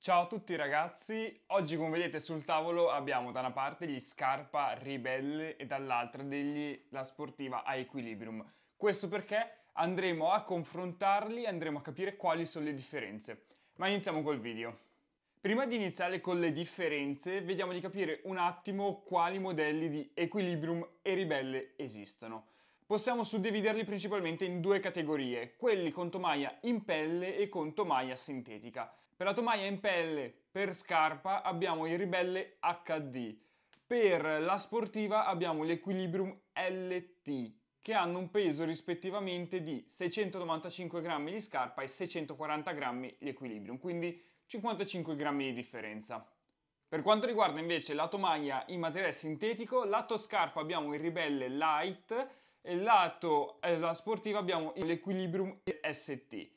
Ciao a tutti ragazzi, oggi come vedete sul tavolo abbiamo da una parte gli Scarpa Ribelle e dall'altra degli La Sportiva a Equilibrium. Questo perché andremo a confrontarli e andremo a capire quali sono le differenze. Ma iniziamo col video. Prima di iniziare con le differenze, vediamo di capire un attimo quali modelli di Equilibrium e Ribelle esistono. Possiamo suddividerli principalmente in due categorie, quelli con tomaia in pelle e con tomaia sintetica. Per la tomaia in pelle, per scarpa abbiamo il ribelle HD. Per la sportiva abbiamo l'Equilibrium LT che hanno un peso rispettivamente di 695 grammi di scarpa e 640 grammi di equilibrium, quindi 55 grammi di differenza. Per quanto riguarda invece la tomaia in materiale sintetico, lato scarpa abbiamo il ribelle light e lato eh, la sportiva abbiamo l'equilibrium ST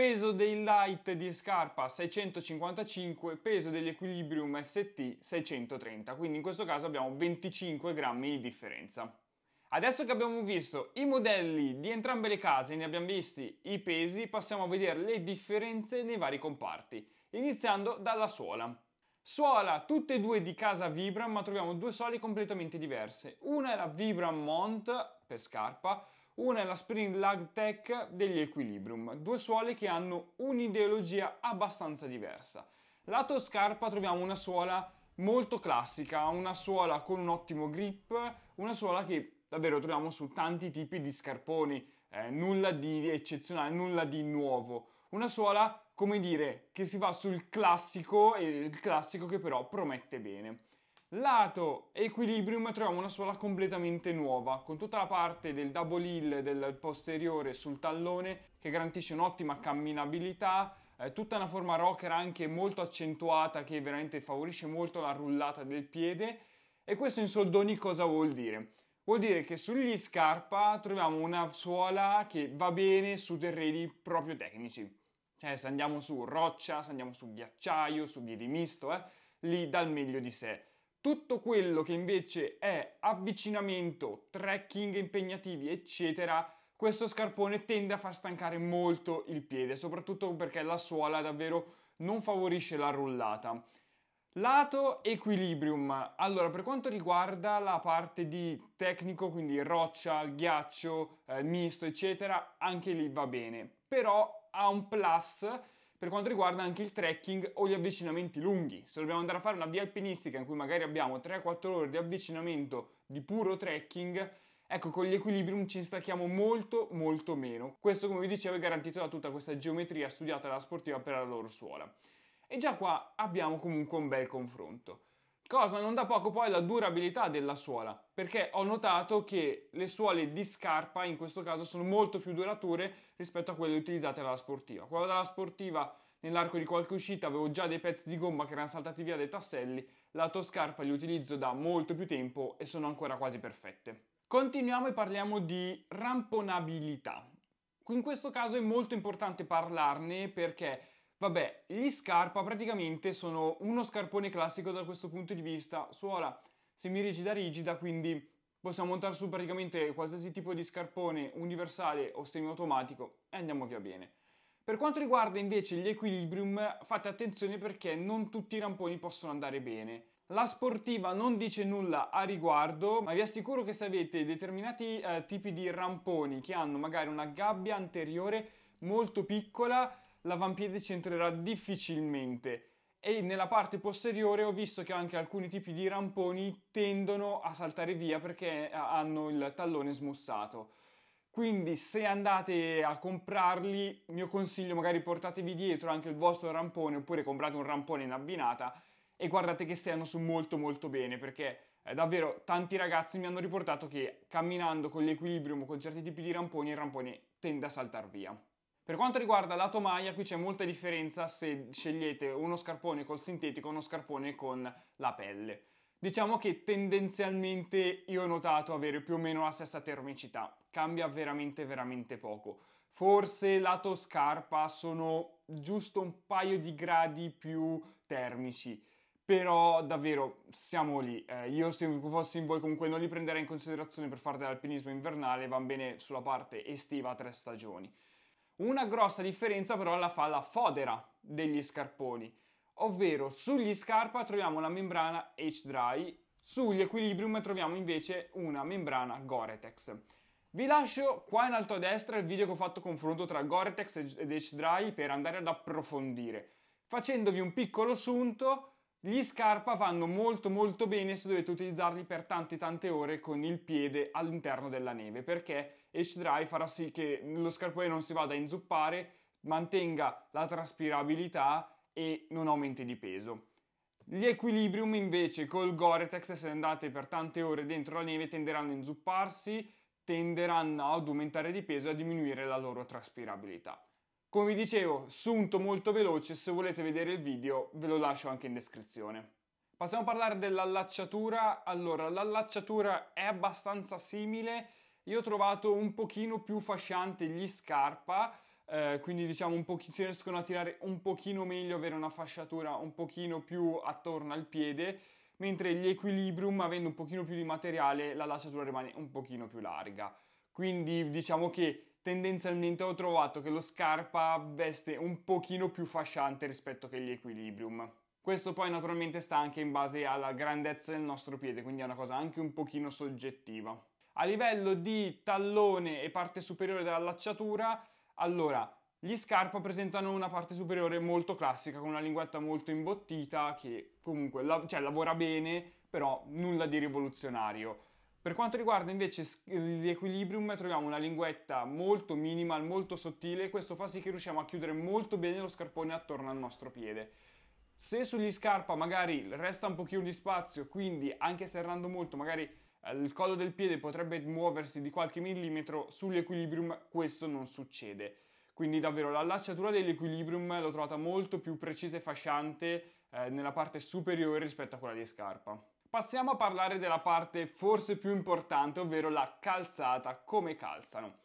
peso dei light di scarpa 655, peso dell'equilibrium ST 630, quindi in questo caso abbiamo 25 grammi di differenza. Adesso che abbiamo visto i modelli di entrambe le case, ne abbiamo visti i pesi, passiamo a vedere le differenze nei vari comparti, iniziando dalla suola. Suola tutte e due di casa Vibram, ma troviamo due sole completamente diverse. Una è la Vibram Mont per scarpa, una è la Spring Lag Tech degli Equilibrium, due suole che hanno un'ideologia abbastanza diversa. Lato scarpa troviamo una suola molto classica, una suola con un ottimo grip, una suola che davvero troviamo su tanti tipi di scarponi, eh, nulla di eccezionale, nulla di nuovo. Una suola, come dire, che si va sul classico e il classico che però promette bene. Lato Equilibrium troviamo una suola completamente nuova, con tutta la parte del double heel del posteriore sul tallone che garantisce un'ottima camminabilità, eh, tutta una forma rocker anche molto accentuata che veramente favorisce molto la rullata del piede e questo in soldoni cosa vuol dire? Vuol dire che sugli scarpa troviamo una suola che va bene su terreni proprio tecnici, cioè se andiamo su roccia, se andiamo su ghiacciaio, su piedi misto, eh, lì dà il meglio di sé. Tutto quello che invece è avvicinamento, trekking impegnativi, eccetera, questo scarpone tende a far stancare molto il piede, soprattutto perché la suola davvero non favorisce la rullata. Lato equilibrium. Allora, per quanto riguarda la parte di tecnico, quindi roccia, ghiaccio, eh, misto, eccetera, anche lì va bene. Però ha un plus per quanto riguarda anche il trekking o gli avvicinamenti lunghi. Se dobbiamo andare a fare una via alpinistica in cui magari abbiamo 3-4 ore di avvicinamento di puro trekking, Ecco, con gli equilibrium ci stacchiamo molto, molto meno. Questo, come vi dicevo, è garantito da tutta questa geometria studiata dalla sportiva per la loro suola. E già qua abbiamo comunque un bel confronto. Cosa non da poco poi la durabilità della suola, perché ho notato che le suole di scarpa in questo caso sono molto più durature rispetto a quelle utilizzate dalla sportiva. Quella dalla sportiva nell'arco di qualche uscita avevo già dei pezzi di gomma che erano saltati via dai tasselli, lato scarpa li utilizzo da molto più tempo e sono ancora quasi perfette. Continuiamo e parliamo di ramponabilità. In questo caso è molto importante parlarne perché Vabbè, gli scarpa praticamente sono uno scarpone classico da questo punto di vista, suola semirigida rigida, quindi possiamo montare su praticamente qualsiasi tipo di scarpone universale o semiautomatico e andiamo via bene. Per quanto riguarda invece gli equilibrium, fate attenzione perché non tutti i ramponi possono andare bene. La sportiva non dice nulla a riguardo, ma vi assicuro che se avete determinati eh, tipi di ramponi che hanno magari una gabbia anteriore molto piccola, l'avampiede centrerà difficilmente e nella parte posteriore ho visto che anche alcuni tipi di ramponi tendono a saltare via perché eh, hanno il tallone smussato. Quindi se andate a comprarli, mio consiglio magari portatevi dietro anche il vostro rampone oppure comprate un rampone in abbinata e guardate che stiano su molto molto bene perché eh, davvero tanti ragazzi mi hanno riportato che camminando con l'equilibrium con certi tipi di ramponi il rampone tende a saltare via. Per quanto riguarda la tomaia, qui c'è molta differenza se scegliete uno scarpone col sintetico o uno scarpone con la pelle. Diciamo che tendenzialmente io ho notato avere più o meno la stessa termicità, cambia veramente veramente poco. Forse lato scarpa sono giusto un paio di gradi più termici, però davvero siamo lì. Eh, io se fossi in voi comunque non li prenderei in considerazione per fare dell'alpinismo invernale, va bene sulla parte estiva a tre stagioni. Una grossa differenza però la fa la fodera degli scarponi, ovvero sugli scarpa troviamo la membrana H-Dry, sugli Equilibrium troviamo invece una membrana Gore-Tex. Vi lascio qua in alto a destra il video che ho fatto confronto tra Gore-Tex ed H-Dry per andare ad approfondire. Facendovi un piccolo assunto, gli scarpa vanno molto molto bene se dovete utilizzarli per tante tante ore con il piede all'interno della neve perché H-Dry farà sì che lo scarpone non si vada a inzuppare, mantenga la traspirabilità e non aumenti di peso. Gli Equilibrium invece col Gore-Tex se andate per tante ore dentro la neve tenderanno a inzupparsi, tenderanno ad aumentare di peso e a diminuire la loro traspirabilità. Come vi dicevo, sunto molto veloce, se volete vedere il video ve lo lascio anche in descrizione. Passiamo a parlare dell'allacciatura. Allora, l'allacciatura è abbastanza simile. Io ho trovato un pochino più fasciante gli scarpa, eh, quindi diciamo un pochi- si riescono a tirare un pochino meglio, avere una fasciatura un pochino più attorno al piede, mentre gli equilibrium, avendo un pochino più di materiale, l'allacciatura rimane un pochino più larga. Quindi diciamo che tendenzialmente ho trovato che lo Scarpa veste un pochino più fasciante rispetto che gli Equilibrium. Questo poi naturalmente sta anche in base alla grandezza del nostro piede, quindi è una cosa anche un pochino soggettiva. A livello di tallone e parte superiore della lacciatura, allora, gli scarpa presentano una parte superiore molto classica, con una linguetta molto imbottita, che comunque la cioè, lavora bene, però nulla di rivoluzionario. Per quanto riguarda invece l'equilibrium troviamo una linguetta molto minimal, molto sottile e questo fa sì che riusciamo a chiudere molto bene lo scarpone attorno al nostro piede. Se sugli scarpa magari resta un pochino di spazio, quindi anche serrando molto magari eh, il collo del piede potrebbe muoversi di qualche millimetro, sull'equilibrium questo non succede. Quindi davvero l'allacciatura dell'equilibrium l'ho trovata molto più precisa e fasciante eh, nella parte superiore rispetto a quella di scarpa. Passiamo a parlare della parte forse più importante, ovvero la calzata, come calzano.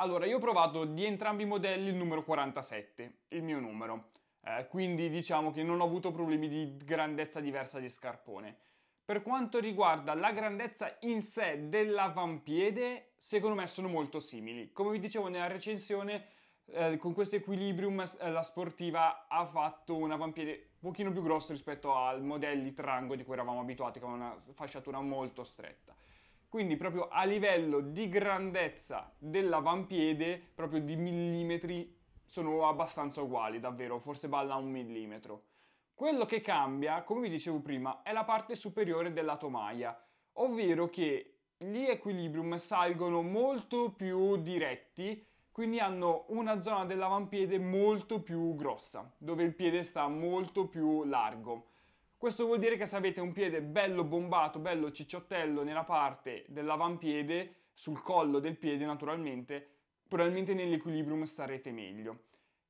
Allora, io ho provato di entrambi i modelli il numero 47, il mio numero, eh, quindi diciamo che non ho avuto problemi di grandezza diversa di scarpone. Per quanto riguarda la grandezza in sé dell'avampiede, secondo me sono molto simili. Come vi dicevo nella recensione, eh, con questo equilibrium eh, la sportiva ha fatto un avampiede un pochino più grosso rispetto al modelli trango di cui eravamo abituati, che aveva una fasciatura molto stretta. Quindi proprio a livello di grandezza dell'avampiede, proprio di millimetri, sono abbastanza uguali, davvero, forse balla un millimetro. Quello che cambia, come vi dicevo prima, è la parte superiore della tomaia, ovvero che gli equilibrium salgono molto più diretti quindi hanno una zona dell'avampiede molto più grossa, dove il piede sta molto più largo. Questo vuol dire che se avete un piede bello bombato, bello cicciottello nella parte dell'avampiede, sul collo del piede naturalmente, probabilmente nell'equilibrium starete meglio.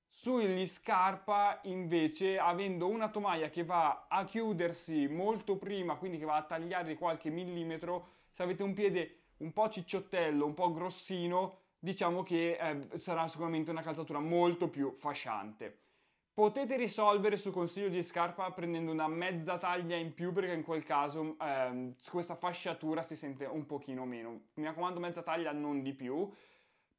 Sugli scarpa invece, avendo una tomaia che va a chiudersi molto prima, quindi che va a tagliare qualche millimetro, se avete un piede un po' cicciottello, un po' grossino, diciamo che eh, sarà sicuramente una calzatura molto più fasciante. Potete risolvere su consiglio di scarpa prendendo una mezza taglia in più perché in quel caso ehm, questa fasciatura si sente un pochino meno. Mi raccomando mezza taglia, non di più.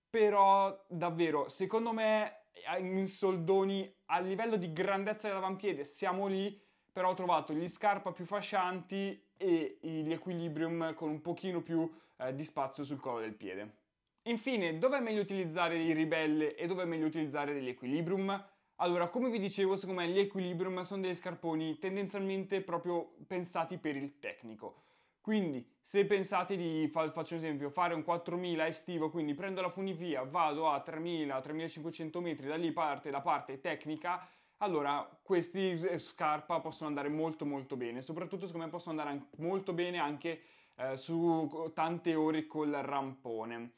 Però davvero, secondo me eh, in soldoni a livello di grandezza dell'avampiede siamo lì, però ho trovato gli scarpa più fascianti e gli equilibrium con un pochino più eh, di spazio sul collo del piede. Infine, dove è meglio utilizzare i ribelle e dove è meglio utilizzare degli equilibrium? Allora, come vi dicevo, secondo me gli equilibrium sono degli scarponi tendenzialmente proprio pensati per il tecnico. Quindi, se pensate di, faccio un esempio, fare un 4000 estivo, quindi prendo la funivia, vado a 3000-3500 metri, da lì parte la parte tecnica, allora questi scarpa possono andare molto molto bene. Soprattutto, secondo me, possono andare molto bene anche eh, su tante ore col rampone.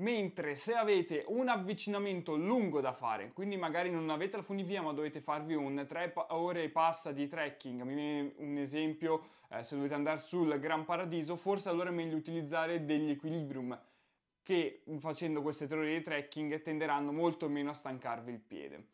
Mentre se avete un avvicinamento lungo da fare, quindi magari non avete la funivia ma dovete farvi un 3 ore e passa di trekking, mi viene un esempio, eh, se dovete andare sul Gran Paradiso, forse allora è meglio utilizzare degli equilibrium che facendo queste tre ore di trekking tenderanno molto meno a stancarvi il piede.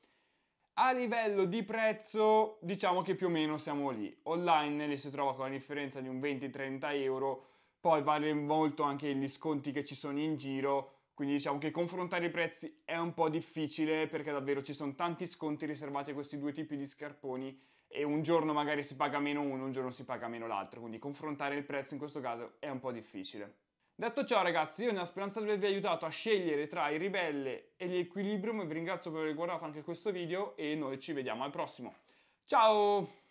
A livello di prezzo diciamo che più o meno siamo lì, online li si trova con la differenza di un 20-30 euro, poi vale molto anche gli sconti che ci sono in giro quindi diciamo che confrontare i prezzi è un po' difficile perché davvero ci sono tanti sconti riservati a questi due tipi di scarponi e un giorno magari si paga meno uno, un giorno si paga meno l'altro, quindi confrontare il prezzo in questo caso è un po' difficile. Detto ciò ragazzi, io nella speranza di avervi aiutato a scegliere tra i ribelle e gli equilibrium vi ringrazio per aver guardato anche questo video e noi ci vediamo al prossimo. Ciao!